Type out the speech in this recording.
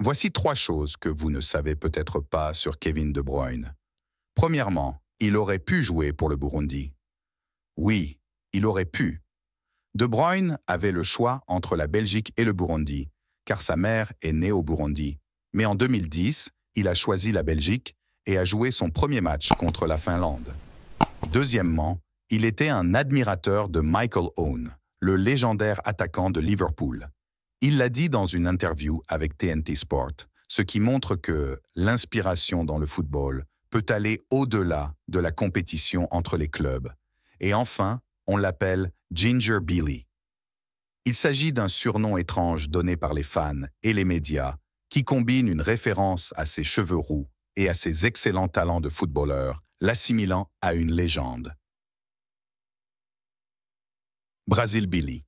Voici trois choses que vous ne savez peut-être pas sur Kevin De Bruyne. Premièrement, il aurait pu jouer pour le Burundi. Oui, il aurait pu. De Bruyne avait le choix entre la Belgique et le Burundi, car sa mère est née au Burundi. Mais en 2010, il a choisi la Belgique et a joué son premier match contre la Finlande. Deuxièmement, il était un admirateur de Michael Owen, le légendaire attaquant de Liverpool. Il l'a dit dans une interview avec TNT Sport, ce qui montre que l'inspiration dans le football peut aller au-delà de la compétition entre les clubs. Et enfin, on l'appelle Ginger Billy. Il s'agit d'un surnom étrange donné par les fans et les médias qui combine une référence à ses cheveux roux et à ses excellents talents de footballeur, l'assimilant à une légende. Brazil Billy